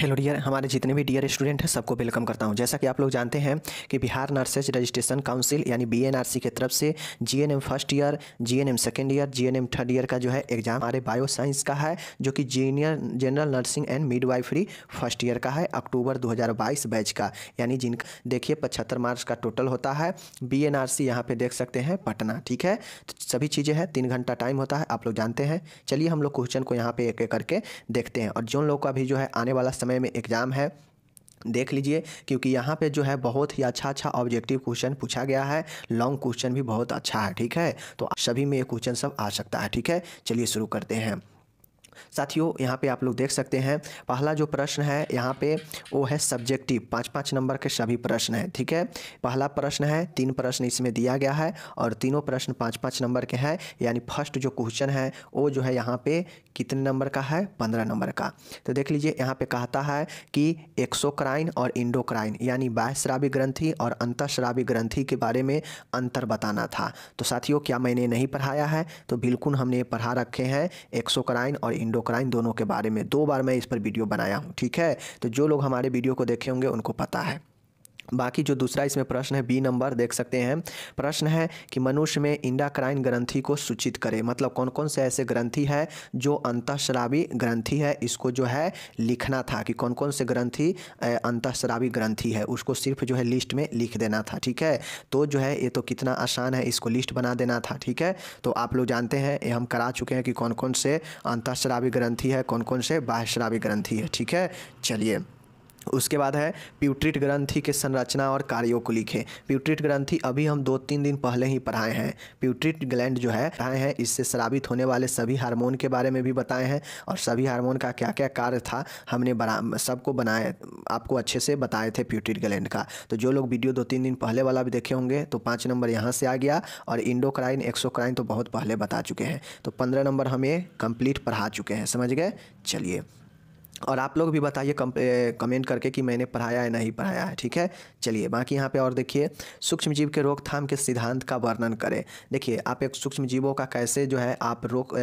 hello dear हमारे जितने भी डियर स्टूडेंट हैं सबको वेलकम करता हूं जैसा कि आप लोग जानते हैं कि बिहार नर्सेज रजिस्ट्रेशन काउंसिल यानी बीएनआरसी के तरफ से GNM first year GNM second year GNM third year का जो है एग्जाम हमारे बायो साइंस का है जो कि जीनियर general nursing and midwifery first year का है अक्टूबर दो बैच का यानी जिन देखिए पचहत्तर मार्क्स का टोटल होता है बी एन यहाँ पर देख सकते हैं पटना ठीक है तो सभी चीज़ें हैं तीन घंटा टाइम होता है आप लोग जानते हैं चलिए हम लोग क्वेश्चन को यहाँ पर एक एक करके देखते हैं और जिन लोग का भी जो है आने वाला समय समय में एग्ज़ाम है देख लीजिए क्योंकि यहाँ पे जो है बहुत ही अच्छा अच्छा ऑब्जेक्टिव क्वेश्चन पूछा गया है लॉन्ग क्वेश्चन भी बहुत अच्छा है ठीक है तो सभी में ये क्वेश्चन सब आ सकता है ठीक है चलिए शुरू करते हैं साथियों यहाँ पे आप लोग देख सकते हैं पहला जो प्रश्न है यहाँ पे वो है सब्जेक्टिव पाँच पाँच नंबर के सभी प्रश्न हैं ठीक है पहला प्रश्न है तीन प्रश्न इसमें दिया गया है और तीनों प्रश्न पाँच पाँच नंबर के हैं यानी फर्स्ट जो क्वेश्चन है वो जो है यहाँ पे कितने नंबर का है पंद्रह नंबर का तो देख लीजिए यहाँ पे कहता है कि एक्सोक्राइन और इंडोक्राइन यानी बाह्यश्रावी ग्रंथि और अंतरश्रावी ग्रंथि के बारे में अंतर बताना था तो साथियों क्या मैंने नहीं पढ़ाया है तो बिल्कुल हमने पढ़ा रखे हैं एक्सोक्राइन और इंडोक्राइन दोनों के बारे में दो बार मैं इस पर वीडियो बनाया हूँ ठीक है तो जो लोग हमारे वीडियो को देखे होंगे उनको पता है बाकी जो दूसरा इसमें प्रश्न है बी नंबर देख सकते हैं प्रश्न है कि मनुष्य में इंडाक्राइन ग्रंथि को सूचित करें मतलब कौन कौन से ऐसे ग्रंथि है जो अंतश्रावी ग्रंथि है इसको जो है लिखना था कि कौन कौन से ग्रंथि अंतश्रावी ग्रंथि है उसको सिर्फ जो है लिस्ट में लिख देना था ठीक है तो जो है ये तो कितना आसान है इसको लिस्ट बना देना था ठीक है तो आप लोग जानते हैं ये हम करा चुके हैं कि कौन कौन से अंतश्रावी ग्रंथि है कौन कौन से बाह्यश्रावी ग्रंथि है ठीक है चलिए उसके बाद है प्यूट्रिट ग्रंथि के संरचना और कार्यों को लिखें प्यूट्रिट ग्रंथि अभी हम दो तीन दिन पहले ही पढ़ाए हैं प्यूट्रिट ग्लैंड जो है पढ़ाए हैं इससे श्रावित होने वाले सभी हार्मोन के बारे में भी बताए हैं और सभी हार्मोन का क्या क्या कार्य था हमने बना सबको बनाए आपको अच्छे से बताए थे प्यूट्रिट ग्लैंड का तो जो लोग वीडियो दो तीन दिन पहले वाला भी देखे होंगे तो पाँच नंबर यहाँ से आ गया और इंडोक्राइन एक्सोक्राइन तो बहुत पहले बता चुके हैं तो पंद्रह नंबर हम ये कंप्लीट पढ़ा चुके हैं समझ गए चलिए और आप लोग भी बताइए कमेंट करके कि मैंने पढ़ाया है नहीं पढ़ाया है ठीक है चलिए बाकी यहाँ पे और देखिए सूक्ष्म जीव के रोकथाम के सिद्धांत का वर्णन करें देखिए आप एक सूक्ष्म जीवों का कैसे जो है आप रोक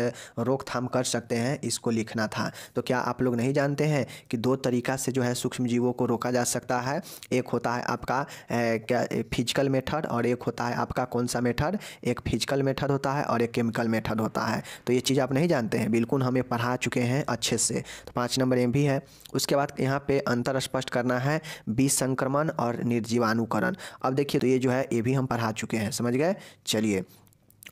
रोकथाम कर सकते हैं इसको लिखना था तो क्या आप लोग नहीं जानते हैं कि दो तरीका से जो है सूक्ष्म जीवों को रोका जा सकता है एक होता है आपका ए, क्या फिजिकल मेथड और एक होता है आपका कौन सा मेथड एक फिजिकल मेथड होता है और एक केमिकल मेथड होता है तो ये चीज़ आप नहीं जानते हैं बिल्कुल हमें पढ़ा चुके हैं अच्छे से तो पाँच नंबर में भी है उसके बाद यहाँ पे अंतर स्पष्ट करना है बीज संक्रमण और निर्जीवाणुकरण अब देखिए तो ये जो है ये भी हम पढ़ा चुके हैं समझ गए चलिए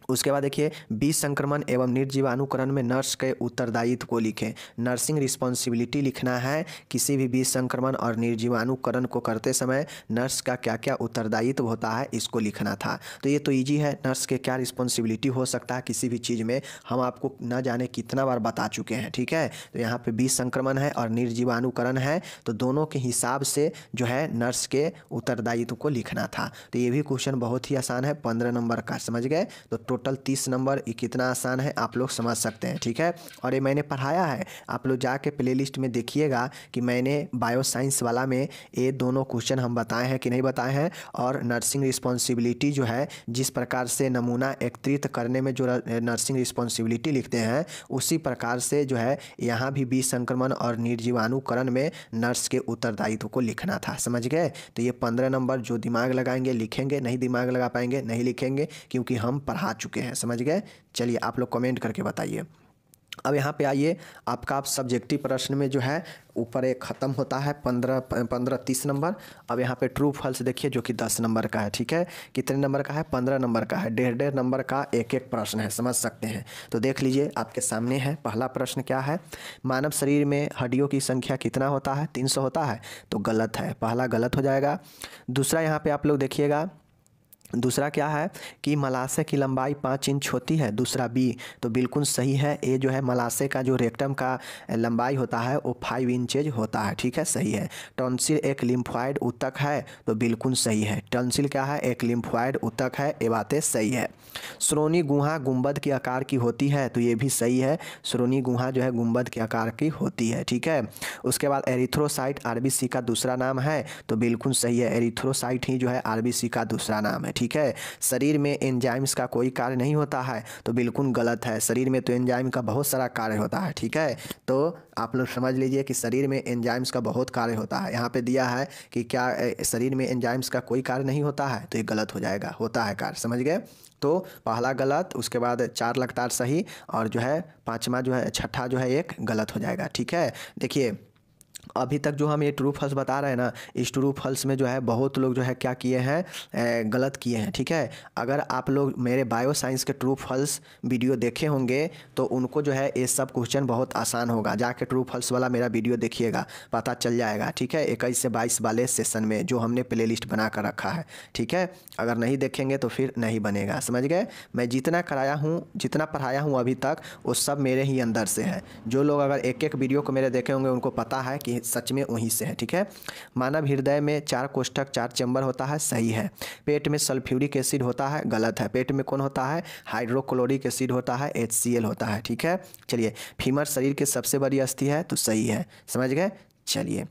उसके बाद देखिए बीस संक्रमण एवं निर्जीवाणुकरण में नर्स के उत्तरदायित्व को लिखें नर्सिंग रिस्पॉन्सिबिलिटी लिखना है किसी भी बीस संक्रमण और निर्जीवाणुकरण को करते समय नर्स का क्या क्या उत्तरदायित्व होता है इसको लिखना था तो ये तो ईजी है नर्स के क्या रिस्पॉन्सिबिलिटी हो सकता है किसी भी चीज़ में हम आपको न जाने कितना बार बता चुके हैं ठीक है तो यहाँ पर बीज संक्रमण है और निर्जीवाणुकरण है तो दोनों के हिसाब से जो है नर्स के उत्तरदायित्व को लिखना था तो ये भी क्वेश्चन बहुत ही आसान है पंद्रह नंबर का समझ गए तो टोटल तीस नंबर ये कितना आसान है आप लोग समझ सकते हैं ठीक है और ये मैंने पढ़ाया है आप लोग जाके प्ले लिस्ट में देखिएगा कि मैंने बायोसाइंस वाला में ये दोनों क्वेश्चन हम बताए हैं कि नहीं बताए हैं और नर्सिंग रिस्पॉन्सिबिलिटी जो है जिस प्रकार से नमूना एकत्रित करने में जो नर्सिंग रिस्पॉन्सिबिलिटी लिखते हैं उसी प्रकार से जो है यहाँ भी बीज संक्रमण और निर्जीवाणुकरण में नर्स के उत्तरदायित्व को लिखना था समझ गए तो ये पंद्रह नंबर जो दिमाग लगाएंगे लिखेंगे नहीं दिमाग लगा पाएंगे नहीं लिखेंगे क्योंकि हम पढ़ा चुके हैं समझ गए चलिए आप लोग कमेंट करके बताइए अब यहाँ पे आइए आपका आप सब्जेक्टिव प्रश्न में जो है ऊपर एक ख़त्म होता है पंद्रह पंद्रह तीस नंबर अब यहाँ पे ट्रू फॉल्स देखिए जो कि दस नंबर का है ठीक है कितने नंबर का है पंद्रह नंबर का है डेढ़ डेढ़ नंबर का एक एक प्रश्न है समझ सकते हैं तो देख लीजिए आपके सामने है पहला प्रश्न क्या है मानव शरीर में हड्डियों की संख्या कितना होता है तीन होता है तो गलत है पहला गलत हो जाएगा दूसरा यहाँ पर आप लोग देखिएगा दूसरा क्या है कि मलाशय की लंबाई पाँच इंच होती है दूसरा बी तो बिल्कुल सही है ए जो है मलाशय का जो रेक्टम का लंबाई होता है वो फाइव इंचेज होता है ठीक है सही है टॉन्सिल एक लिम्फॉइड उतक है तो बिल्कुल सही है टॉन्सिल क्या है एक लिम्फॉइड उतक है ये बातें सही है श्रोणी गुहा गुंबद के आकार की होती है तो ये भी सही है श्रोणी गुहा जो है गुंबद के आकार की होती है ठीक है उसके बाद एरिथ्रोसाइट आरबीसी का दूसरा नाम है तो बिल्कुल सही है एरिथ्रोसाइट ही जो है आरबीसी का दूसरा नाम है ठीक ठीक है शरीर में एंजाइम्स का कोई कार्य नहीं होता है तो बिल्कुल गलत है शरीर में तो एंजाइम का बहुत सारा कार्य होता है ठीक है तो आप लोग समझ लीजिए कि शरीर में एंजाइम्स का बहुत कार्य होता है यहाँ पे दिया है कि क्या शरीर में एंजाइम्स का कोई कार्य नहीं होता है तो ये गलत हो जाएगा होता है कार्य समझ गए तो पहला गलत उसके बाद चार लगातार सही और जो है पाँचवा जो है छठा जो है एक गलत हो जाएगा ठीक है देखिए अभी तक जो हम ये ट्रू फल्स बता रहे हैं ना इस ट्रू फल्स में जो है बहुत लोग जो है क्या किए हैं गलत किए हैं ठीक है अगर आप लोग मेरे बायो साइंस के ट्रू फल्स वीडियो देखे होंगे तो उनको जो है ये सब क्वेश्चन बहुत आसान होगा जाके ट्रू फल्स वाला मेरा वीडियो देखिएगा पता चल जाएगा ठीक है इक्कीस से बाईस वाले सेशन में जो हमने प्ले लिस्ट बना कर रखा है ठीक है अगर नहीं देखेंगे तो फिर नहीं बनेगा समझ गए मैं जितना कराया हूँ जितना पढ़ाया हूँ अभी तक वो सब मेरे ही अंदर से है जो लोग अगर एक एक वीडियो को मेरे देखे होंगे उनको पता है कि सच में वहीं से है ठीक है मानव हृदय में चार कोष्ठक चार चैम्बर होता है सही है पेट में सल्फ्यूरिक एसिड होता है गलत है पेट में कौन होता है हाइड्रोक्लोरिक एसिड होता है एच होता है ठीक है चलिए फीमर शरीर की सबसे बड़ी अस्थि है तो सही है समझ गए चलिए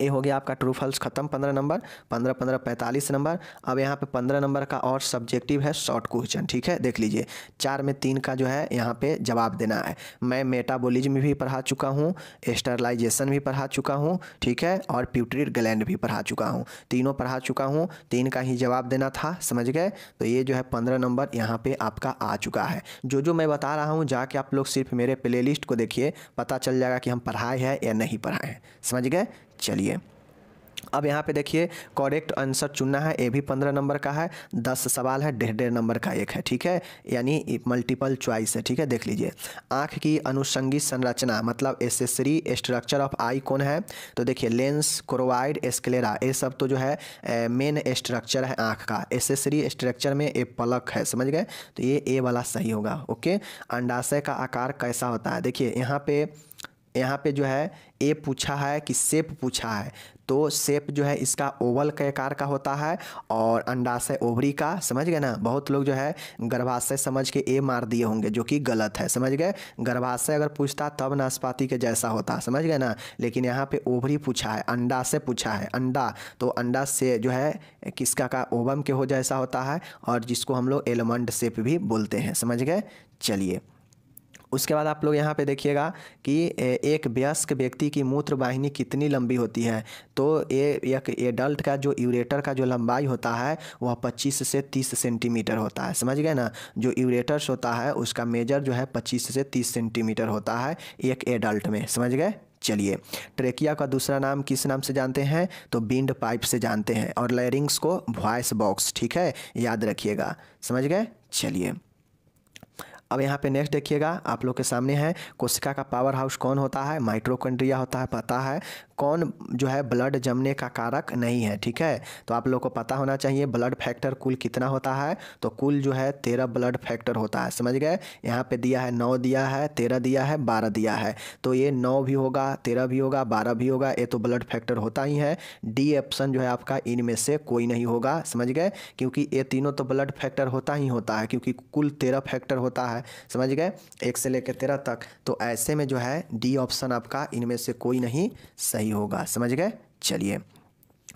ये हो गया आपका ट्रू फॉल्स खत्म पंद्रह नंबर पंद्रह पंद्रह पैंतालीस नंबर अब यहाँ पे पंद्रह नंबर का और सब्जेक्टिव है शॉर्ट क्वेश्चन ठीक है देख लीजिए चार में तीन का जो है यहाँ पे जवाब देना है मैं मेटाबॉलिज्म भी पढ़ा चुका हूँ एस्टरलाइजेशन भी पढ़ा चुका हूँ ठीक है और प्यूटरी ग्लैंड भी पढ़ा चुका हूँ तीनों पढ़ा चुका हूँ तीन का ही जवाब देना था समझ गए तो ये जो है पंद्रह नंबर यहाँ पर आपका आ चुका है जो जो मैं बता रहा हूँ जाके आप लोग सिर्फ मेरे प्ले को देखिए पता चल जाएगा कि हम पढ़ाए हैं या नहीं पढ़ाए हैं समझ गए चलिए अब यहाँ पे देखिए करेक्ट आंसर चुनना है ए भी पंद्रह नंबर का है दस सवाल है डेढ़ डेढ़ नंबर का एक है ठीक है यानी मल्टीपल चॉइस है ठीक है देख लीजिए आँख की अनुसंगी संरचना मतलब एसेसरी स्ट्रक्चर ऑफ आई कौन है तो देखिए लेंस क्रोवाइड एस्कलेरा ये सब तो जो है मेन स्ट्रक्चर है आँख का एसेसरी स्ट्रक्चर में ए पलक है समझ गए तो ये ए वाला सही होगा ओके अंडाशय का आकार कैसा होता है देखिए यहाँ पर यहाँ पे जो है ए पूछा है कि सेप पूछा है तो सेप जो है इसका ओवल के आकार का होता है और अंडाशय ओवरी का समझ गए ना बहुत लोग जो है गर्भाशय समझ के ए मार दिए होंगे जो कि गलत है समझ गए गर्भाशय अगर पूछता तब नाशपाती के जैसा होता समझ गए ना लेकिन यहाँ पे ओवरी पूछा है अंडा से पूछा है अंडा तो अंडा से जो है किसका का ओवम के हो जैसा होता है और जिसको हम लोग एलमंड सेप भी बोलते हैं समझ गए चलिए उसके बाद आप लोग यहाँ पे देखिएगा कि एक वयस्क व्यक्ति की मूत्र वाहिनी कितनी लंबी होती है तो ये एक एडल्ट का जो यूरेटर का जो लंबाई होता है वह 25 से 30 सेंटीमीटर होता है समझ गए ना जो यूरेटर्स होता है उसका मेजर जो है 25 से 30 सेंटीमीटर होता है एक एडल्ट में समझ गए चलिए ट्रेकिया का दूसरा नाम किस नाम से जानते हैं तो बिंड पाइप से जानते हैं और लयरिंग्स को वॉइस बॉक्स ठीक है याद रखिएगा समझ गए चलिए अब यहाँ पे नेक्स्ट देखिएगा आप लोग के सामने है कोशिका का पावर हाउस कौन होता है माइट्रोकंड्रिया होता है पता है कौन जो है ब्लड जमने का कारक नहीं है ठीक है तो आप लोग को पता होना चाहिए ब्लड फैक्टर कुल कितना होता है तो कुल जो है तेरह ब्लड फैक्टर होता है समझ गए यहाँ पे दिया है नौ दिया है तेरह दिया है बारह दिया है तो ये नौ भी होगा तेरह भी होगा बारह भी होगा ये तो ब्लड फैक्टर होता ही है डी ऑप्शन जो है आपका इनमें से कोई नहीं होगा समझ गए क्योंकि ये तीनों तो ब्लड फैक्टर होता ही होता है क्योंकि कुल तेरह फैक्टर होता है है समझ गए एक से लेकर तेरह तक तो ऐसे में जो है डी ऑप्शन आपका इनमें से कोई नहीं सही होगा समझ गए चलिए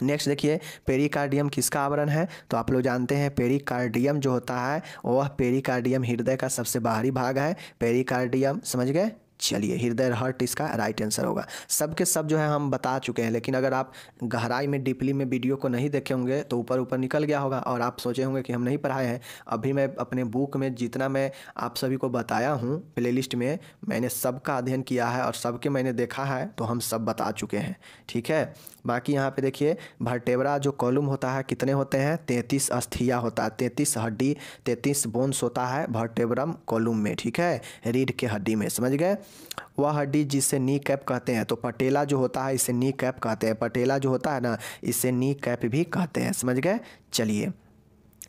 नेक्स्ट देखिए पेरिकार्डियम किसका आवरण है तो आप लोग जानते हैं पेरिकार्डियम जो होता है वह पेरिकार्डियम हृदय का सबसे बाहरी भाग है पेरिकार्डियम समझ गए चलिए हृदय हर्ट इसका राइट आंसर होगा सब के सब जो है हम बता चुके हैं लेकिन अगर आप गहराई में डीपली में वीडियो को नहीं देखे होंगे तो ऊपर ऊपर निकल गया होगा और आप सोचे होंगे कि हम नहीं पढ़ाए हैं अभी मैं अपने बुक में जितना मैं आप सभी को बताया हूँ प्ले में मैंने सबका अध्ययन किया है और सबके मैंने देखा है तो हम सब बता चुके हैं ठीक है बाकी यहाँ पे देखिए भरटेवरा जो कॉलम होता है कितने होते हैं तैंतीस अस्थिया होता है तैंतीस हड्डी तैंतीस बोन्स होता है भरटेबरम कॉलम में ठीक है रीढ़ के हड्डी में समझ गए वह हड्डी जिसे नी कैप कहते हैं तो पटेला जो होता है इसे नी कैप कहते हैं पटेला जो होता है ना इसे नी कैप भी कहते हैं समझ गए चलिए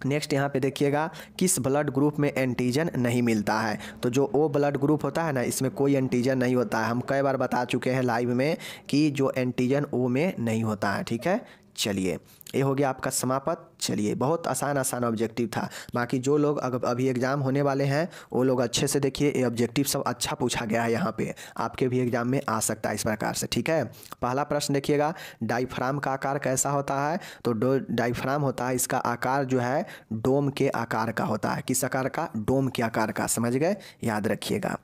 नेक्स्ट यहाँ पे देखिएगा किस ब्लड ग्रुप में एंटीजन नहीं मिलता है तो जो ओ ब्लड ग्रुप होता है ना इसमें कोई एंटीजन नहीं होता है हम कई बार बता चुके हैं लाइव में कि जो एंटीजन ओ में नहीं होता है ठीक है चलिए ये हो गया आपका समापत चलिए बहुत आसान आसान ऑब्जेक्टिव था बाकी जो लोग अभी एग्ज़ाम होने वाले हैं वो लोग अच्छे से देखिए ये ऑब्जेक्टिव सब अच्छा पूछा गया है यहाँ पे आपके भी एग्ज़ाम में आ सकता है इस प्रकार से ठीक है पहला प्रश्न देखिएगा डाइफ्राम का आकार कैसा होता है तो डो डाइफ्राम होता है इसका आकार जो है डोम के आकार का होता है किस आकार का डोम के आकार का समझ गए याद रखिएगा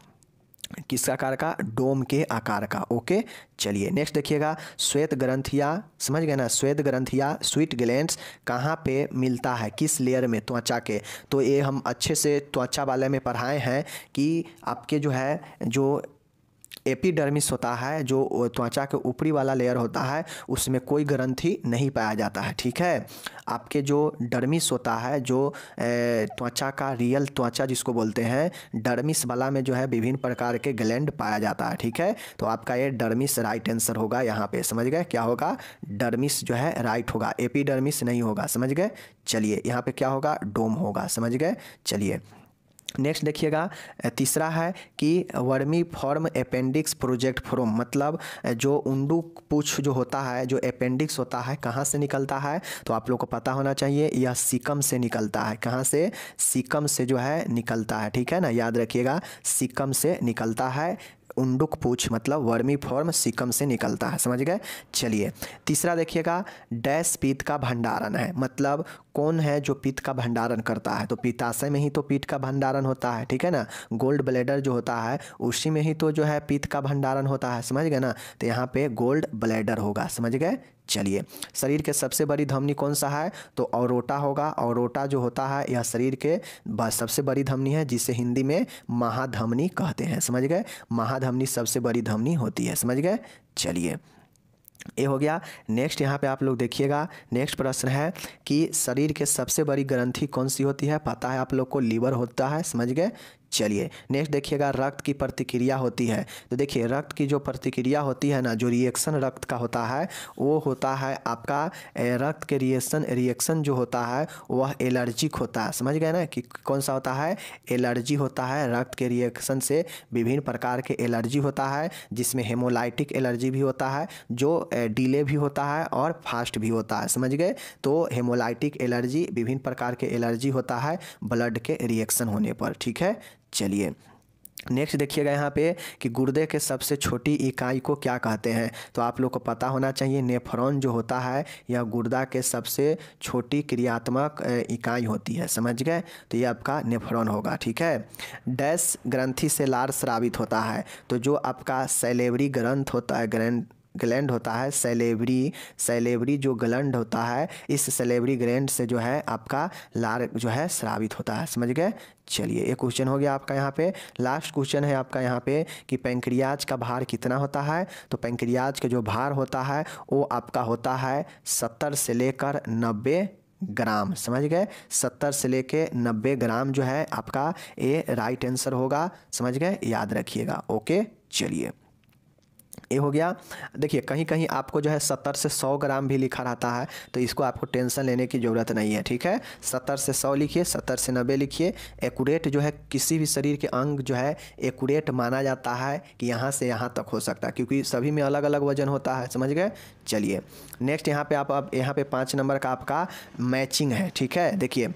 किस आकार का डोम के आकार का ओके चलिए नेक्स्ट देखिएगा श्वेत ग्रंथिया समझ गए ना श्वेत ग्रंथिया स्वीट ग्लैंड कहाँ पे मिलता है किस लेयर में त्वचा के तो ये हम अच्छे से त्वचा वाले में पढ़ाए हैं कि आपके जो है जो एपिडर्मिस होता है जो त्वचा के ऊपरी वाला लेयर होता है उसमें कोई ग्रंथि नहीं पाया जाता है ठीक है आपके जो डर्मिस होता है जो त्वचा का रियल त्वचा जिसको बोलते हैं डर्मिस वाला में जो है विभिन्न प्रकार के ग्लैंड पाया जाता है ठीक है तो आपका ये डर्मिस राइट आंसर होगा यहाँ पे समझ गए क्या होगा डर्मिस जो है राइट होगा एपिडर्मिस नहीं होगा समझ गए चलिए यहाँ पर क्या होगा डोम होगा समझ गए चलिए नेक्स्ट देखिएगा तीसरा है कि vermiform appendix project form मतलब जो उंडू पूछ जो होता है जो अपेंडिक्स होता है कहाँ से निकलता है तो आप लोग को पता होना चाहिए यह सिकम से निकलता है कहाँ से सिकम से जो है निकलता है ठीक है ना याद रखिएगा सिकम से निकलता है उंडुक पूछ मतलब वर्मी फॉर्म सिकम से निकलता है समझ गए चलिए तीसरा देखिएगा डैश पीत का भंडारण है मतलब कौन है जो पित्त का भंडारण करता है तो पिताशय में ही तो पित्त का भंडारण होता है ठीक है ना गोल्ड ब्लेडर जो होता है उसी में ही तो जो है पित्त का भंडारण होता है समझ गए ना तो यहाँ पे गोल्ड ब्लेडर होगा समझ गए चलिए शरीर के सबसे बड़ी धमनी कौन सा है तो औरोटा होगा औरोटा जो होता है यह शरीर के सबसे बड़ी धमनी है जिसे हिंदी में महाधमनी कहते हैं समझ गए महाधमनी सबसे बड़ी धमनी होती है समझ गए चलिए ये हो गया नेक्स्ट यहाँ पे आप लोग देखिएगा नेक्स्ट प्रश्न है कि शरीर के सबसे बड़ी ग्रंथि कौन सी होती है पता है आप लोग को लीवर होता है समझ गए चलिए नेक्स्ट देखिएगा रक्त की प्रतिक्रिया होती है तो देखिए रक्त की जो प्रतिक्रिया होती है ना जो रिएक्शन रक्त का होता है वो होता है आपका रक्त के रिएक्शन रिएक्शन जो होता है वह एलर्जिक होता है समझ गए ना कि कौन सा होता है एलर्जी होता है रक्त के रिएक्शन से विभिन्न प्रकार के एलर्जी होता है जिसमें हेमोलाइटिक एलर्जी भी होता है जो डिले भी होता है और फास्ट भी होता है समझ गए तो हेमोलाइटिक एलर्जी विभिन्न प्रकार के एलर्जी होता है ब्लड के रिएक्शन होने पर ठीक है चलिए नेक्स्ट देखिएगा यहाँ पे कि गुर्दे के सबसे छोटी इकाई को क्या कहते हैं तो आप लोग को पता होना चाहिए नेफ्रॉन जो होता है यह गुर्दा के सबसे छोटी क्रियात्मक इकाई होती है समझ गए तो ये आपका नेफ्रॉन होगा ठीक है डैश ग्रंथि से लार स्रावित होता है तो जो आपका सेलेवरी ग्रंथ होता है ग्रंथ ग्लैंड होता है सेलेबरी सेलेबरी जो ग्लैंड होता है इस सेलेबरी ग्लैंड से जो है आपका लार जो है श्रावित होता है समझ गए चलिए एक क्वेश्चन हो गया आपका यहाँ पे लास्ट क्वेश्चन है आपका यहाँ पे कि पेंक्रियाज का भार कितना होता है तो पेंक्रियाज का जो भार होता है वो आपका होता है सत्तर से लेकर नब्बे ग्राम समझ गए सत्तर से लेके नब्बे ग्राम जो है आपका ये राइट आंसर होगा समझ गए याद रखिएगा ओके चलिए ये हो गया देखिए कहीं कहीं आपको जो है सत्तर से सौ ग्राम भी लिखा रहता है तो इसको आपको टेंशन लेने की ज़रूरत नहीं है ठीक है सत्तर से सौ लिखिए सत्तर से नब्बे लिखिए एकूरेट जो है किसी भी शरीर के अंग जो है एकूरेट माना जाता है कि यहाँ से यहाँ तक हो सकता है क्योंकि सभी में अलग अलग वजन होता है समझ गए चलिए नेक्स्ट यहाँ पर आप अब यहाँ पर पाँच नंबर का आपका मैचिंग है ठीक है देखिए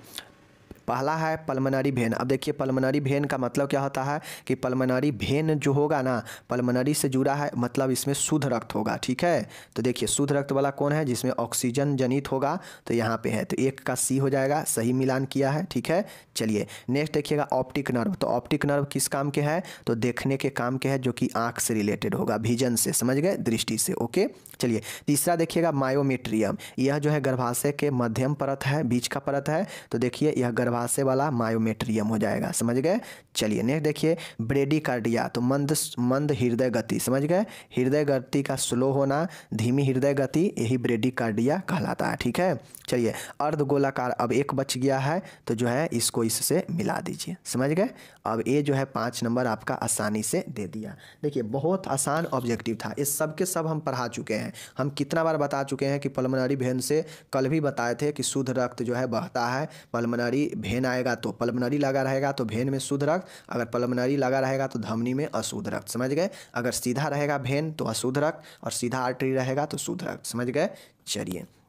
पहला है पलमनरी भेन अब देखिए पलमनरी भेन का मतलब क्या होता है कि पलमनरी भेन जो होगा ना पलमनरी से जुड़ा है मतलब इसमें शुद्ध रक्त होगा ठीक है तो देखिए शुद्ध रक्त वाला कौन है जिसमें ऑक्सीजन जनित होगा तो यहाँ पे है तो एक का सी हो जाएगा सही मिलान किया है ठीक है चलिए नेक्स्ट देखिएगा ऑप्टिक नर्व तो ऑप्टिक नर्व किस काम के है तो देखने के काम के है जो कि आँख से रिलेटेड होगा भिजन से समझ गए दृष्टि से ओके चलिए तीसरा देखिएगा मायोमेट्रियम यह जो है गर्भाशय के मध्यम परत है बीच का परत है तो देखिए यह गर्भ गर्भाशय वाला मायोमेट्रियम हो जाएगा समझ गए चलिए नेक्स्ट देखिए ब्रेडिकार्डिया तो मंद मंद हृदय गति समझ गए हृदय गति का स्लो होना धीमी हृदय गति यही ब्रेडिकार्डिया कहलाता है ठीक है चलिए अर्ध गोलाकार अब एक बच गया है तो जो है इसको इससे मिला दीजिए समझ गए अब ये जो है पाँच नंबर आपका आसानी से दे दिया देखिए बहुत आसान ऑब्जेक्टिव था इस सब के सब हम पढ़ा चुके हैं हम कितना बार बता चुके हैं कि पलमनरी भेन से कल भी बताए थे कि शुद्ध रक्त जो है बहता है पलमनरी भेन आएगा तो पल्मनरी लगा रहेगा तो भेन में शुद्ध रक्त अगर पल्मनरी लगा रहेगा तो धमनी में अशुद्ध रक्त समझ गए अगर सीधा रहेगा भेन तो अशुद्ध रक्त और सीधा आर्टरी रहेगा तो शुद्ध रक्त समझ गए चलिए